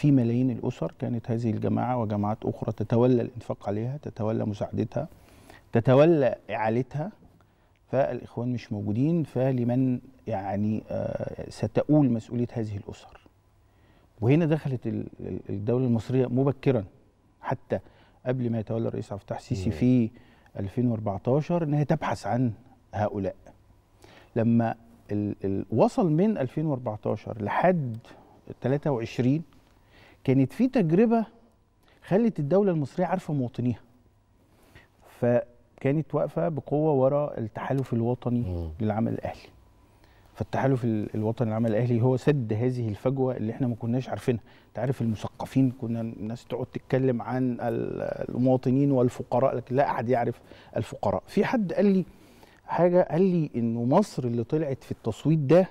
في ملايين الأسر كانت هذه الجماعة وجماعات أخرى تتولى الإنفاق عليها تتولى مساعدتها تتولى إعالتها فالإخوان مش موجودين فلمن يعني آه، ستؤول مسؤولية هذه الأسر وهنا دخلت الدولة المصرية مبكرا حتى قبل ما يتولى الرئيس عبد الفتاح السيسي في 2014 انها تبحث عن هؤلاء لما وصل من 2014 لحد 23 كانت في تجربه خلت الدوله المصريه عارفه مواطنيها فكانت واقفه بقوه ورا التحالف الوطني للعمل الاهلي فالتحالف الوطني للعمل الاهلي هو سد هذه الفجوه اللي احنا ما كناش عارفينها انت عارف المثقفين كنا الناس تقعد تتكلم عن المواطنين والفقراء لكن لا احد يعرف الفقراء في حد قال لي حاجه قال لي انه مصر اللي طلعت في التصويت ده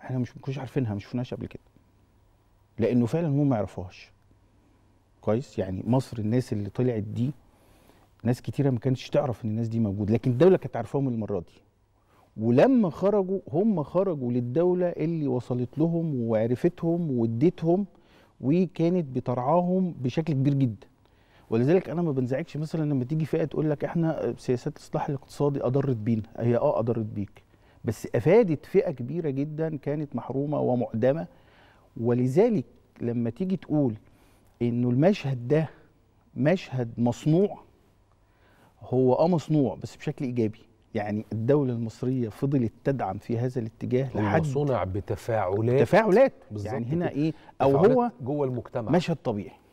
احنا مش ما كناش عارفينها ما شفناهاش قبل كده لانه فعلا هم ما يعرفوهاش كويس يعني مصر الناس اللي طلعت دي ناس كتيره ما كانتش تعرف ان الناس دي موجوده لكن الدوله كانت عارفاهم المره دي ولما خرجوا هم خرجوا للدوله اللي وصلت لهم وعرفتهم واديتهم وكانت بترعاهم بشكل كبير جدا ولذلك انا ما بنزعجش مثلا لما تيجي فئه تقول لك احنا سياسات الاصلاح الاقتصادي اضرت بينا هي اه اضرت بيك بس افادت فئه كبيره جدا كانت محرومه ومعدمه ولذلك لما تيجي تقول انه المشهد ده مشهد مصنوع هو اه مصنوع بس بشكل ايجابي يعني الدولة المصرية فضلت تدعم في هذا الاتجاه لحد صنع بتفاعلات تفاعلات يعني هنا ايه او هو جوه المجتمع مشهد طبيعي